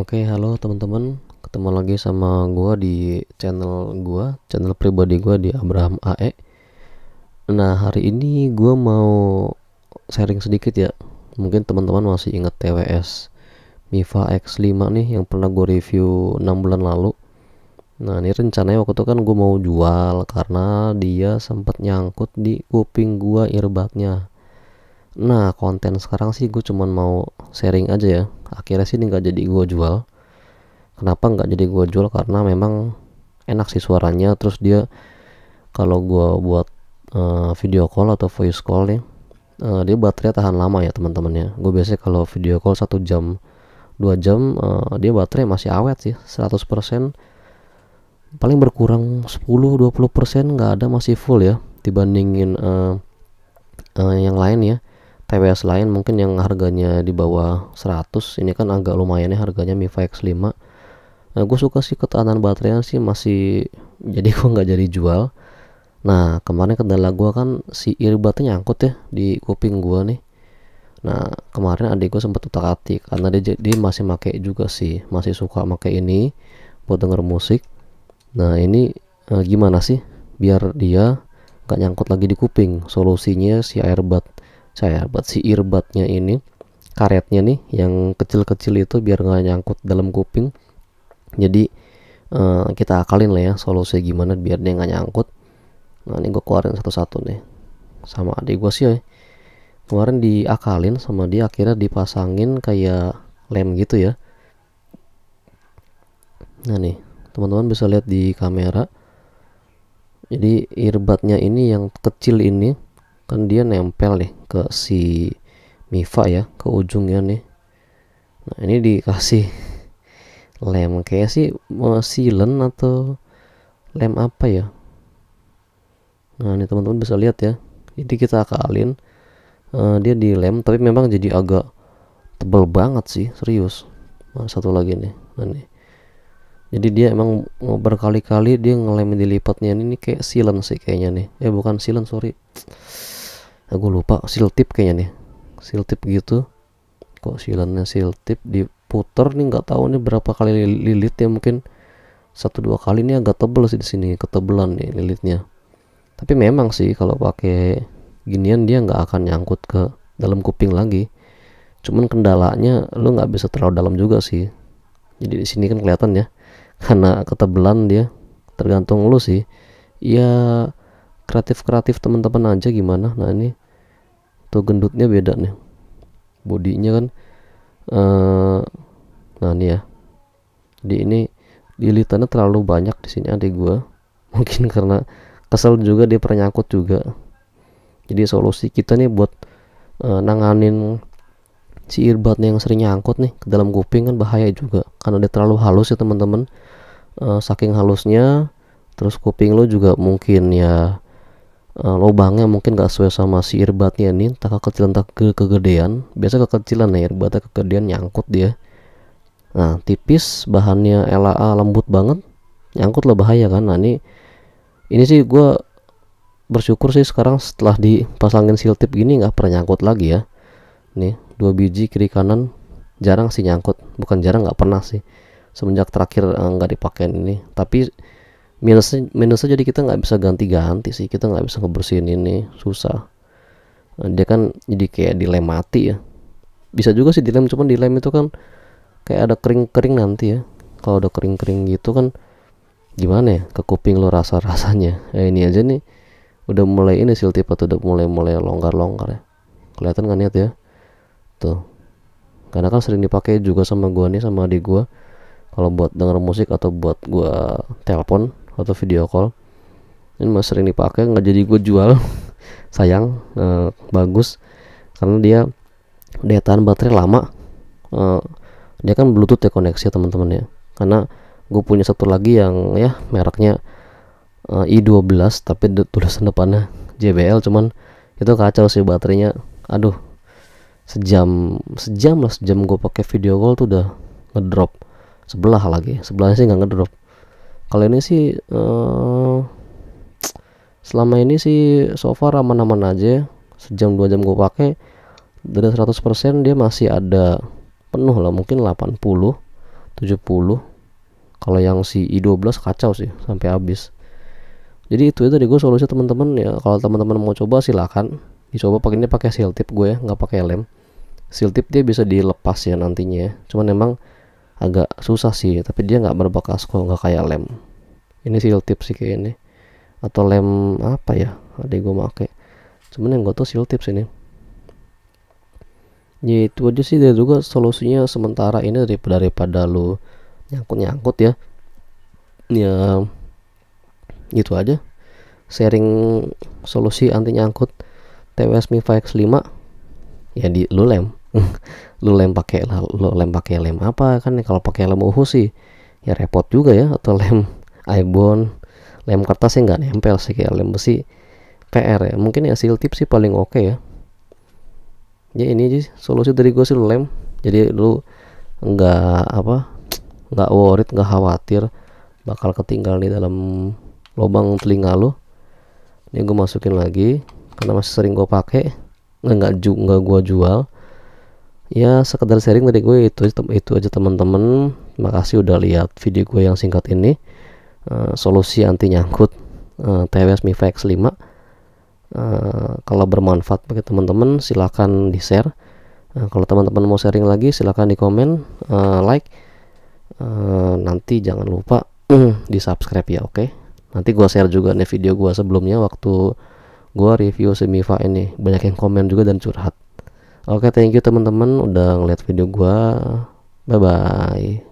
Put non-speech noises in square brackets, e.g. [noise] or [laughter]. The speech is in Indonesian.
Oke, okay, halo teman-teman. Ketemu lagi sama gua di channel gua, channel pribadi gua di Abraham AE. Nah, hari ini gua mau sharing sedikit ya. Mungkin teman-teman masih ingat TWS Mifa X5 nih yang pernah gue review 6 bulan lalu. Nah, ini rencananya waktu itu kan gue mau jual karena dia sempat nyangkut di kuping gua earbudnya. Nah, konten sekarang sih gue cuman mau sharing aja ya akhirnya sih ini nggak jadi gue jual kenapa nggak jadi gue jual karena memang enak sih suaranya terus dia kalau gue buat uh, video call atau voice call nih uh, dia baterai tahan lama ya teman-teman ya gue biasanya kalau video call satu jam dua jam uh, dia baterai masih awet sih 100% paling berkurang 10-20% nggak ada masih full ya dibandingin uh, uh, yang lain ya TWS lain mungkin yang harganya di bawah 100 ini kan agak lumayan ya harganya Mi 5 X5 nah, gue suka sih ketahanan baterainya sih masih [laughs] jadi gue nggak jadi jual nah kemarin kendala gue kan si earbudnya nyangkut ya di kuping gue nih nah kemarin adik gue sempat utak atik karena dia, dia masih make juga sih masih suka make ini buat denger musik nah ini eh, gimana sih biar dia nggak nyangkut lagi di kuping solusinya si earbud saya buat si irbatnya ini karetnya nih yang kecil-kecil itu biar nggak nyangkut dalam kuping jadi uh, kita akalin lah ya solusi gimana biar dia nggak nyangkut nah ini gue keluarin satu-satu nih sama adik gue sih ya. kemarin diakalin sama dia akhirnya dipasangin kayak lem gitu ya nah nih teman-teman bisa lihat di kamera jadi earbudnya ini yang kecil ini kan dia nempel nih ke si Mifa ya ke ujungnya nih nah ini dikasih lem kayak sih silen atau lem apa ya nah ini teman-teman bisa lihat ya jadi kita akalin uh, dia di lem tapi memang jadi agak tebel banget sih serius nah, satu lagi nih nah nih jadi dia emang berkali-kali dia ngelem dilipatnya ini, ini kayak silen sih kayaknya nih eh bukan silen sorry aku ah, lupa seal tip kayaknya nih seal tip gitu kok silannya seal tip diputer nih nggak tahu nih berapa kali lilit ya mungkin satu dua kali ini agak tebel sih di sini ketebelan nih lilitnya tapi memang sih kalau pakai ginian dia nggak akan nyangkut ke dalam kuping lagi cuman kendalanya lu nggak bisa terlalu dalam juga sih jadi di sini kan kelihatan ya [laughs] karena ketebelan dia tergantung lu sih ya kreatif kreatif teman-teman aja gimana nah ini tuh gendutnya beda nih bodinya kan uh, nah ini ya di ini lilitannya terlalu banyak di sini adik gua [laughs] mungkin karena kesel juga dia pernyangkut juga jadi solusi kita nih buat uh, nanganin si earbudnya yang sering nyangkut nih ke dalam kuping kan bahaya juga karena dia terlalu halus ya teman-teman uh, saking halusnya terus kuping lo juga mungkin ya uh, lubangnya mungkin gak sesuai sama si irbatnya nih tak kekecilan tak ke kegedean biasa kekecilan ya earbudsnya kegedean nyangkut dia nah tipis bahannya LAA lembut banget nyangkut lah bahaya kan nah ini ini sih gue bersyukur sih sekarang setelah dipasangin seal tip gini nggak pernah nyangkut lagi ya nih dua biji kiri kanan jarang sih nyangkut bukan jarang nggak pernah sih semenjak terakhir eh, nggak dipakai ini tapi minusnya minusnya jadi kita nggak bisa ganti-ganti sih kita nggak bisa ngebersihin ini susah nah, dia kan jadi kayak dilemati ya bisa juga sih dilem cuman dilem itu kan kayak ada kering-kering nanti ya kalau udah kering-kering gitu kan gimana ya ke kuping lo rasa rasanya [laughs] eh, ini aja nih udah mulai ini sih tipe tuh udah mulai mulai longgar longgar ya kelihatan kan niat ya tuh karena kan sering dipakai juga sama gua nih sama adik gua kalau buat denger musik atau buat gua telepon atau video call ini masih sering dipakai nggak jadi gue jual [laughs] sayang uh, bagus karena dia daya tahan baterai lama uh, dia kan bluetooth ya koneksi ya teman-teman ya karena gue punya satu lagi yang ya mereknya uh, eh, i12 tapi de tulisan depannya JBL cuman itu kacau sih baterainya aduh sejam sejam lah sejam gue pakai video call tuh udah ngedrop sebelah lagi sebelahnya sih nggak ngedrop kalau ini sih uh, selama ini sih so far aman-aman aja sejam dua jam gue pakai dari 100% dia masih ada penuh lah mungkin 80 70 kalau yang si i12 kacau sih sampai habis jadi itu ya tadi gue solusi teman-teman ya kalau teman-teman mau coba silahkan dicoba ini pakai seal tip gue ya nggak pakai lem seal tip dia bisa dilepas ya nantinya ya. cuman emang agak susah sih tapi dia nggak berbekas kok, nggak kayak lem ini seal tip sih kayak ini atau lem apa ya ada gue make cuman yang gue tuh seal tips ini ya itu aja sih dia juga solusinya sementara ini daripada daripada lu nyangkut nyangkut ya ya gitu aja sharing solusi anti nyangkut TWS Mi 5 ya di lu lem [laughs] lu lem pakai lu lem pakai lem apa kan ya? kalau pakai lem uhu sih ya repot juga ya atau lem [laughs] ibon, lem kertas yang nggak nempel sih kayak lem besi PR ya mungkin ya hasil tips sih paling oke okay ya ya ini aja solusi dari gue sih lu lem jadi lu nggak apa [tsk] nggak worried nggak khawatir bakal ketinggalan di dalam lubang telinga lu ini gue masukin lagi karena masih sering gue pakai nggak nggak nggak gue jual ya sekedar sharing dari gue itu itu aja teman-teman makasih udah lihat video gue yang singkat ini uh, solusi anti nyangkut uh, eh, TWS Mifax 5 uh, eh, kalau bermanfaat bagi teman-teman silahkan di share uh, kalau teman-teman mau sharing lagi silahkan di komen uh, like uh, nanti jangan lupa [clears throat] di subscribe ya oke okay? nanti gue share juga nih video gue sebelumnya waktu gue review Semifa ini banyak yang komen juga dan curhat Oke, okay, thank you teman-teman udah ngeliat video gua. Bye bye.